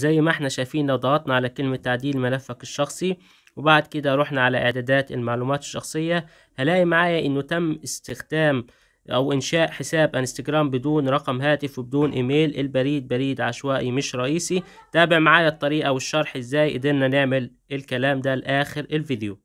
زي ما احنا شايفين لو ضغطنا على كلمة تعديل ملفك الشخصي وبعد كده رحنا على اعدادات المعلومات الشخصية هلاقي معايا انه تم استخدام او انشاء حساب انستجرام بدون رقم هاتف وبدون ايميل البريد بريد عشوائي مش رئيسي تابع معايا الطريقة والشرح ازاي قدرنا نعمل الكلام ده لاخر الفيديو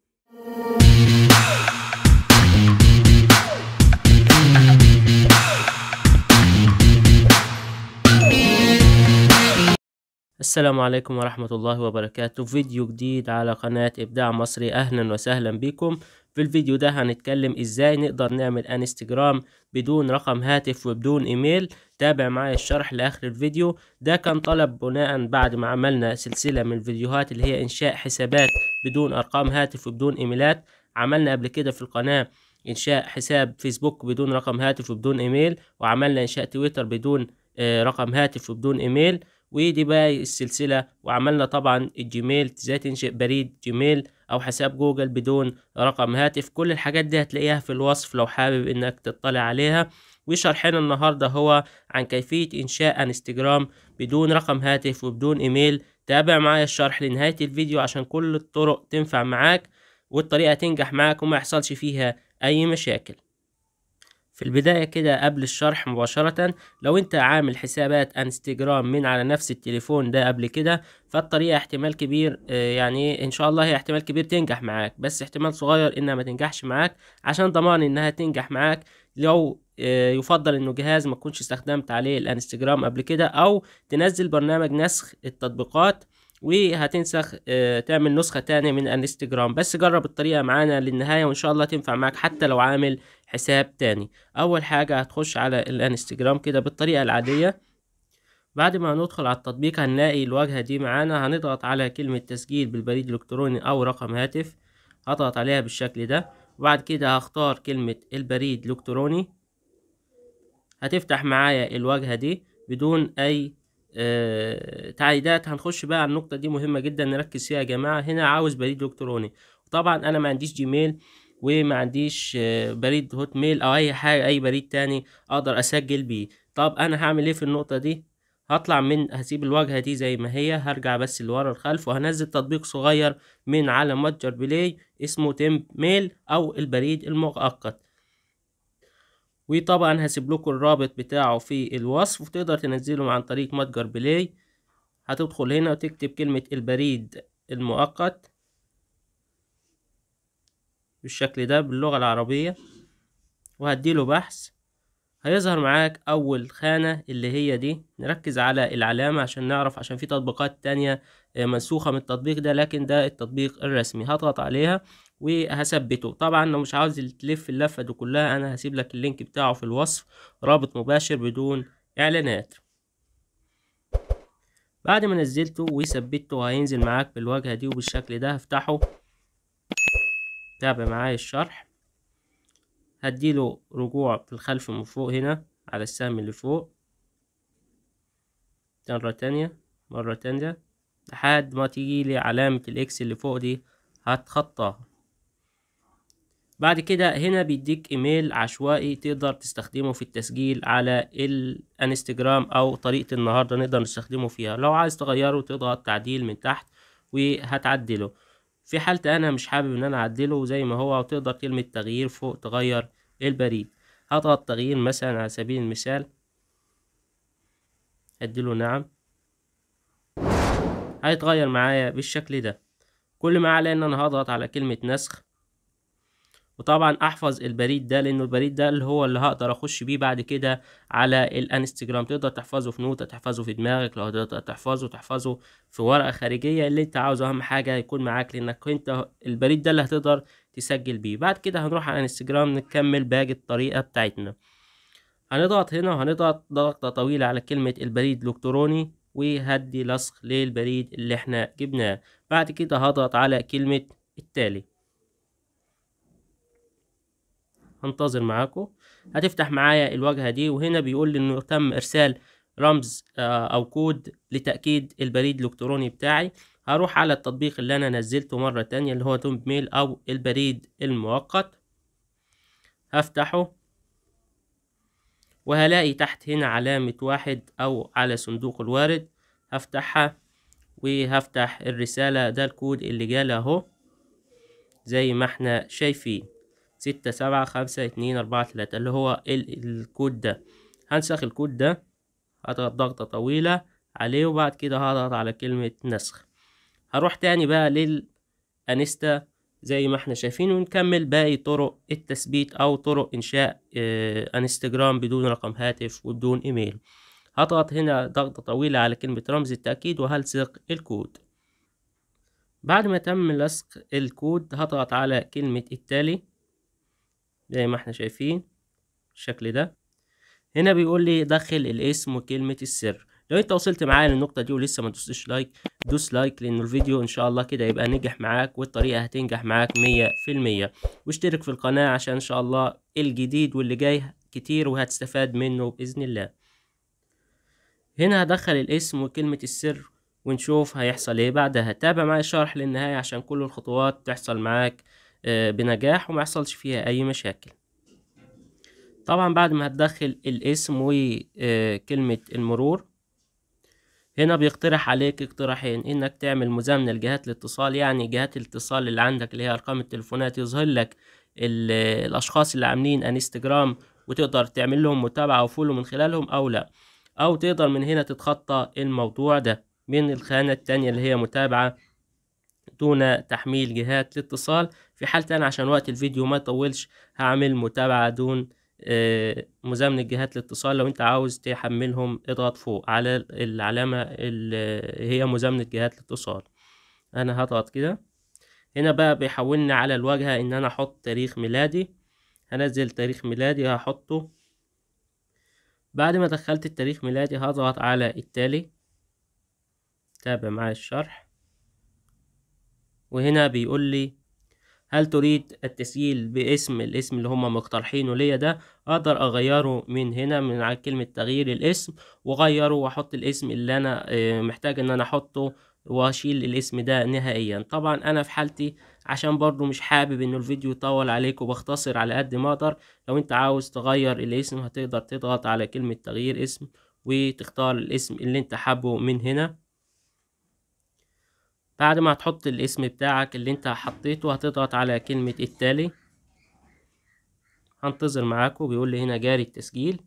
السلام عليكم ورحمة الله وبركاته فيديو جديد على قناة إبداع مصري أهلا وسهلا بكم في الفيديو ده هنتكلم إزاي نقدر نعمل انستجرام بدون رقم هاتف وبدون إيميل تابع معايا الشرح لآخر الفيديو ده كان طلب بناء بعد ما عملنا سلسلة من الفيديوهات اللي هي إنشاء حسابات بدون أرقام هاتف وبدون إيميلات عملنا قبل كده في القناة إنشاء حساب فيسبوك بدون رقم هاتف وبدون إيميل وعملنا إنشاء تويتر بدون آه، رقم هاتف وبدون إيميل ودي بقى السلسلة وعملنا طبعا الجيميل ازاي تنشئ بريد جيميل او حساب جوجل بدون رقم هاتف كل الحاجات دي هتلاقيها في الوصف لو حابب انك تطلع عليها وشرحنا النهاردة هو عن كيفية انشاء انستجرام بدون رقم هاتف وبدون ايميل تابع معايا الشرح لنهاية الفيديو عشان كل الطرق تنفع معاك والطريقة تنجح معاك وما يحصلش فيها اي مشاكل في البداية كده قبل الشرح مباشرة لو انت عامل حسابات انستجرام من على نفس التليفون ده قبل كده فالطريقة احتمال كبير آه، يعني ان شاء الله هي احتمال كبير تنجح معاك بس احتمال صغير انها ما تنجحش معاك عشان ضمان انها تنجح معاك لو آه، يفضل انه جهاز ما تكونش استخدمت عليه الانستجرام قبل كده او تنزل برنامج نسخ التطبيقات وهتنسخ آه، تعمل نسخة تانية من الانستجرام بس جرب الطريقة معانا للنهاية وإن شاء الله تنفع معاك حتى لو عامل حساب تاني أول حاجة هتخش على الانستجرام كده بالطريقة العادية بعد ما هندخل على التطبيق هنلاقي الواجهة دي معانا هنضغط على كلمة تسجيل بالبريد الإلكتروني أو رقم هاتف هضغط عليها بالشكل ده وبعد كده هختار كلمة البريد الإلكتروني هتفتح معايا الواجهة دي بدون أي آه، تعيدات هنخش بقى على النقطة دي مهمة جدا نركز فيها يا جماعة هنا عاوز بريد إلكتروني طبعا أنا ما عنديش جيميل وما عنديش آه، بريد هوت ميل أو أي حاجة أي بريد تاني أقدر أسجل بيه طب أنا هعمل إيه في النقطة دي هطلع من هسيب الواجهة دي زي ما هي هرجع بس لورا الخلف وهنزل تطبيق صغير من على متجر بلاي اسمه تيم ميل أو البريد المؤقت وطبعا هسيب لكم الرابط بتاعه في الوصف وتقدر تنزله عن طريق متجر بلاي هتدخل هنا وتكتب كلمة البريد المؤقت بالشكل ده باللغة العربية وهديله بحث هيظهر معاك اول خانة اللي هي دي نركز على العلامة عشان نعرف عشان في تطبيقات تانية آه، منسوخة من التطبيق ده لكن ده التطبيق الرسمي هضغط عليها وهثبته طبعا لو مش عاوز تلف اللفة دي كلها انا هسيب لك اللينك بتاعه في الوصف رابط مباشر بدون اعلانات بعد ما نزلته وثبته هينزل معاك بالواجهة دي وبالشكل ده هفتحه تابع معايا الشرح هديله رجوع في الخلف من فوق هنا على السهم اللي فوق مرة تانية مرة تانية لحد ما تيجي لي علامة الاكس اللي فوق دي هتخطاها بعد كده هنا بيديك ايميل عشوائي تقدر تستخدمه في التسجيل على الانستجرام او طريقة النهاردة نقدر نستخدمه فيها لو عايز تغيره تضغط تعديل من تحت وهتعدله في حالة انا مش حابب ان انا اعدله زي ما هو وتقدر كلمة تغيير فوق تغير البريد هضغط تغيير مثلا على سبيل المثال اديله نعم هيتغير معايا بالشكل ده كل ما علي ان انا هضغط على كلمة نسخ وطبعا احفظ البريد ده لانه البريد ده اللي هو اللي هقدر اخش بيه بعد كده على الانستجرام تقدر تحفظه في نوتة تحفظه في دماغك لو تقدر تحفظه تحفظه في ورقة خارجية اللي انت عاوزه اهم حاجة يكون معاك لانك انت البريد ده اللي هتقدر تسجل بيه بعد كده هنروح على الانستجرام نكمل باقي الطريقة بتاعتنا هنضغط هنا وهنضغط ضغطة طويلة على كلمة البريد الالكتروني وهدي لصق للبريد اللي احنا جبناه بعد كده هضغط على كلمة التالي هنتظر معاكم هتفتح معايا الواجهة دي وهنا بيقول لي انه تم ارسال رمز آه، او كود لتأكيد البريد الالكتروني بتاعي هروح على التطبيق اللي انا نزلته مرة تانية اللي هو تومب ميل او البريد المؤقت هفتحه وهلاقي تحت هنا علامة واحد أو على صندوق الوارد هفتحها وهفتح الرسالة ده الكود اللي جالي أهو زي ما احنا شايفين ستة سبعة خمسة اتنين أربعة تلاتة اللي هو ال- الكود ده هنسخ الكود ده هضغط ضغطة طويلة عليه وبعد كده هضغط على كلمة نسخ هروح تاني بقى للأنستا زي ما احنا شايفين ونكمل باقي طرق التثبيت أو طرق إنشاء آه، انستجرام بدون رقم هاتف وبدون إيميل هضغط هنا ضغطة طويلة على كلمة رمز التأكيد وهلصق الكود بعد ما تم لصق الكود هضغط على كلمة التالي زي ما احنا شايفين الشكل ده هنا بيقول لي دخل الاسم وكلمة السر لو انت وصلت معايا للنقطة دي ولسه ما دوستش لايك دوس لايك لان الفيديو ان شاء الله كده يبقى نجح معاك والطريقة هتنجح معاك مية في المية واشترك في القناة عشان ان شاء الله الجديد واللي جاي كتير وهتستفاد منه بإذن الله هنا هدخل الاسم وكلمة السر ونشوف هيحصل ايه بعدها تابع معايا الشرح للنهاية عشان كل الخطوات تحصل معاك آه، بنجاح وما يحصلش فيها اي مشاكل طبعا بعد ما هتدخل الاسم وكلمة آه، المرور هنا بيقترح عليك اقتراحين انك تعمل مزامنة لجهات الاتصال يعني جهات الاتصال اللي عندك اللي هي ارقام التليفونات يظهر لك الاشخاص اللي عاملين انستجرام وتقدر تعمل لهم متابعة وفولو من خلالهم او لا او تقدر من هنا تتخطى الموضوع ده من الخانة التانية اللي هي متابعة دون تحميل جهات الاتصال في حال انا عشان وقت الفيديو ما يطولش هعمل متابعه دون آه، مزامنة جهات الاتصال لو انت عاوز تحملهم اضغط فوق على العلامة اللي هي مزامنة جهات الاتصال انا هضغط كده هنا بقى بيحولني على الواجهة ان انا احط تاريخ ميلادي هنزل تاريخ ميلادي هحطه بعد ما دخلت التاريخ ميلادي هضغط على التالي تابع معايا الشرح وهنا بيقول لي هل تريد التسجيل باسم الاسم اللي هم مقترحينه ليا ده اقدر اغيره من هنا من على كلمة تغيير الاسم واغيره واحط الاسم اللي انا آه، محتاج ان انا احطه واشيل الاسم ده نهائيا طبعا انا في حالتي عشان برضو مش حابب انه الفيديو يطول عليك وبختصر على قد ما اقدر لو انت عاوز تغير الاسم هتقدر تضغط على كلمة تغيير اسم وتختار الاسم اللي انت حابه من هنا بعد ما هتحط الاسم بتاعك اللي انت حطيته هتضغط على كلمة التالي هنتظر معاكو بيقول لي هنا جاري التسجيل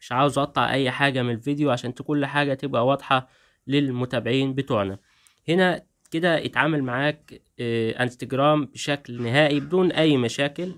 مش عاوز اقطع اي حاجة من الفيديو عشان كل حاجة تبقى واضحة للمتابعين بتوعنا هنا كده اتعامل معاك آه، انستجرام بشكل نهائي بدون اي مشاكل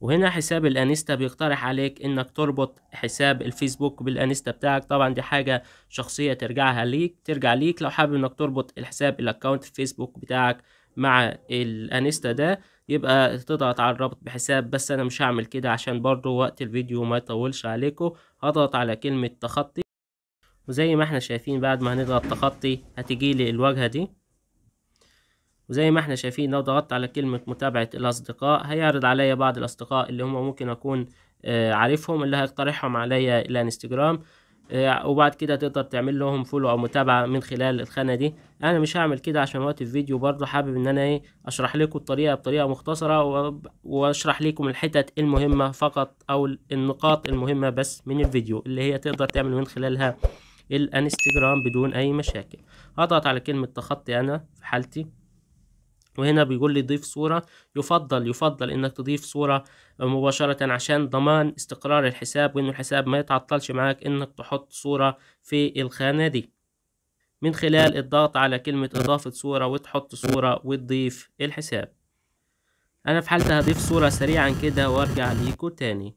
وهنا حساب الانستا بيقترح عليك انك تربط حساب الفيسبوك بالانستا بتاعك طبعا دي حاجه شخصيه ترجعها ليك ترجع ليك لو حابب انك تربط الحساب الاكونت الفيسبوك بتاعك مع الانستا ده يبقى تضغط على الربط بحساب بس انا مش هعمل كده عشان برضو وقت الفيديو ما يطولش عليكم هضغط على كلمه تخطي وزي ما احنا شايفين بعد ما هنضغط تخطي هتجيلي الواجهه دي وزي ما احنا شايفين لو ضغطت على كلمة متابعة الأصدقاء هيعرض عليا بعض الأصدقاء اللي هم ممكن أكون آه، عارفهم اللي هيقترحهم عليا الانستجرام آه، وبعد كده تقدر تعمل لهم فولو او متابعه من خلال الخانه دي انا مش هعمل كده عشان وقت الفيديو برضه حابب ان انا ايه اشرح لكم الطريقه بطريقه مختصره واشرح لكم الحتت المهمه فقط او النقاط المهمه بس من الفيديو اللي هي تقدر تعمل من خلالها الانستجرام بدون اي مشاكل هضغط على كلمه تخطي انا في حالتي وهنا بيقول لي ضيف صورة يفضل يفضل انك تضيف صورة مباشرة عشان ضمان استقرار الحساب وانه الحساب ما يتعطلش معاك انك تحط صورة في الخانة دي من خلال الضغط على كلمة اضافة صورة وتحط صورة وتضيف الحساب انا في حالتي هضيف صورة سريعا كده وارجع ليكو تاني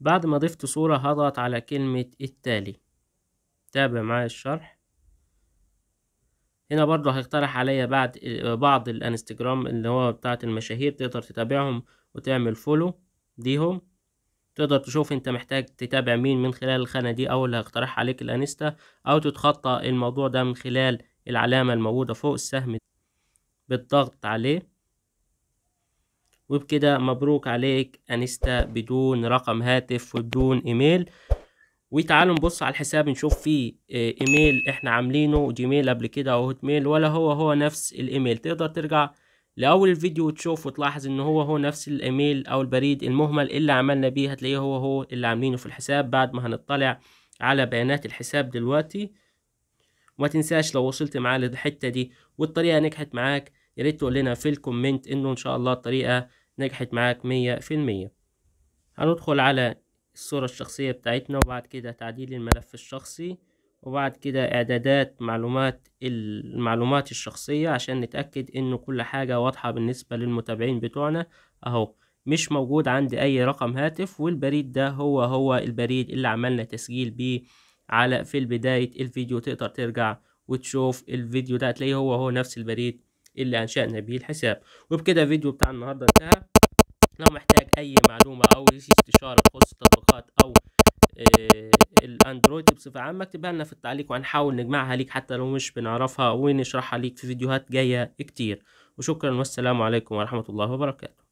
بعد ما ضفت صورة هضغط على كلمة التالي تابع معايا الشرح هنا برضو هيقترح عليا بعد بعض الانستجرام اللي هو بتاعت المشاهير تقدر تتابعهم وتعمل فولو ليهم تقدر تشوف انت محتاج تتابع مين من خلال الخانة دي او اللي هيقترح عليك الانستا او تتخطى الموضوع ده من خلال العلامة الموجودة فوق السهم بالضغط عليه وبكده مبروك عليك انستا بدون رقم هاتف وبدون ايميل وتعالوا نبص على الحساب نشوف فيه آه، ايميل احنا عاملينه جيميل قبل كده او هوت ميل ولا هو هو نفس الايميل تقدر ترجع لاول الفيديو وتشوف وتلاحظ ان هو هو نفس الايميل او البريد المهمل اللي عملنا بيه هتلاقيه هو هو اللي عاملينه في الحساب بعد ما هنطلع على بيانات الحساب دلوقتي وما تنساش لو وصلت معاه للحتة دي والطريقة نجحت معاك يا ريت تقول لنا في الكومنت انه ان شاء الله الطريقة نجحت معاك مية في المية هندخل على الصورة الشخصية بتاعتنا وبعد كده تعديل الملف الشخصي وبعد كده اعدادات معلومات المعلومات الشخصية عشان نتأكد ان كل حاجة واضحة بالنسبة للمتابعين بتوعنا اهو مش موجود عندي اي رقم هاتف والبريد ده هو هو البريد اللي عملنا تسجيل بيه على في بداية الفيديو تقدر ترجع وتشوف الفيديو ده هتلاقيه هو هو نفس البريد اللي انشأنا بيه الحساب وبكده الفيديو بتاع النهاردة انتهى لو محتاج اي معلومة او استشارة تخص التطبيقات او آه، الاندرويد بصفة عامة اكتبها لنا في التعليق وهنحاول نجمعها ليك حتى لو مش بنعرفها ونشرحها ليك في فيديوهات جاية كتير وشكرا والسلام عليكم ورحمة الله وبركاته